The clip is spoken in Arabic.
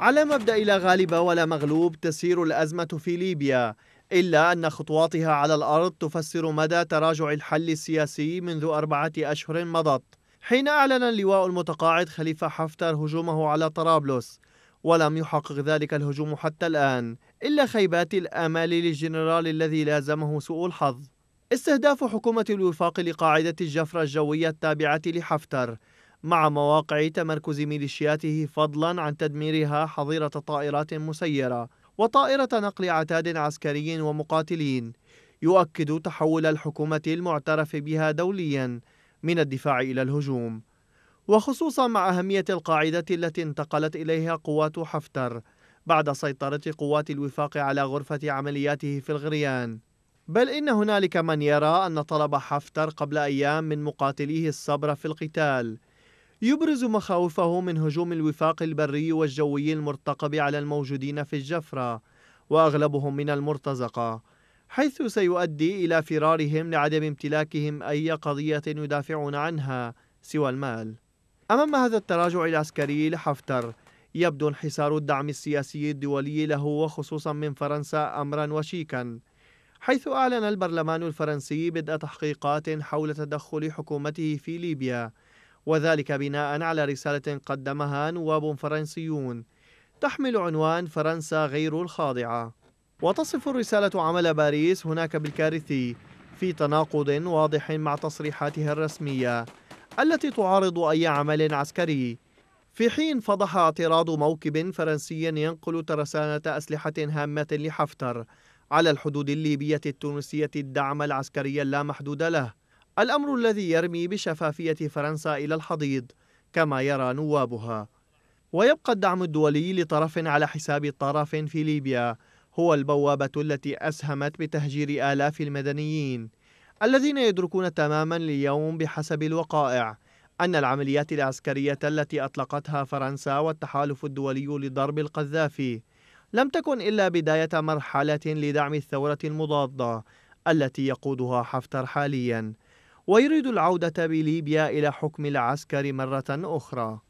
على مبدأ لا غالب ولا مغلوب تسير الأزمة في ليبيا إلا أن خطواتها على الأرض تفسر مدى تراجع الحل السياسي منذ أربعة أشهر مضت حين أعلن اللواء المتقاعد خليفة حفتر هجومه على طرابلس ولم يحقق ذلك الهجوم حتى الآن إلا خيبات الآمال للجنرال الذي لازمه سوء الحظ استهداف حكومة الوفاق لقاعدة الجفرة الجوية التابعة لحفتر مع مواقع تمركز ميليشياته فضلا عن تدميرها حظيرة طائرات مسيرة وطائرة نقل عتاد عسكري ومقاتلين يؤكد تحول الحكومة المعترف بها دوليا من الدفاع إلى الهجوم وخصوصا مع أهمية القاعدة التي انتقلت إليها قوات حفتر بعد سيطرة قوات الوفاق على غرفة عملياته في الغريان بل إن هنالك من يرى أن طلب حفتر قبل أيام من مقاتليه الصبر في القتال يبرز مخاوفه من هجوم الوفاق البري والجوي المرتقب على الموجودين في الجفرة وأغلبهم من المرتزقة حيث سيؤدي إلى فرارهم لعدم امتلاكهم أي قضية يدافعون عنها سوى المال أمام هذا التراجع العسكري لحفتر يبدو انحسار الدعم السياسي الدولي له وخصوصا من فرنسا أمرا وشيكا حيث أعلن البرلمان الفرنسي بدء تحقيقات حول تدخل حكومته في ليبيا وذلك بناء على رسالة قدمها نواب فرنسيون تحمل عنوان فرنسا غير الخاضعة وتصف الرسالة عمل باريس هناك بالكارثي في تناقض واضح مع تصريحاتها الرسمية التي تعارض أي عمل عسكري في حين فضح اعتراض موكب فرنسي ينقل ترسانة أسلحة هامة لحفتر على الحدود الليبية التونسية الدعم العسكري اللامحدود له الأمر الذي يرمي بشفافية فرنسا إلى الحضيض كما يرى نوابها ويبقى الدعم الدولي لطرف على حساب طرف في ليبيا هو البوابة التي أسهمت بتهجير آلاف المدنيين الذين يدركون تماما اليوم بحسب الوقائع أن العمليات العسكرية التي أطلقتها فرنسا والتحالف الدولي لضرب القذافي لم تكن إلا بداية مرحلة لدعم الثورة المضادة التي يقودها حفتر حالياً ويريد العودة بليبيا إلى حكم العسكر مرة أخرى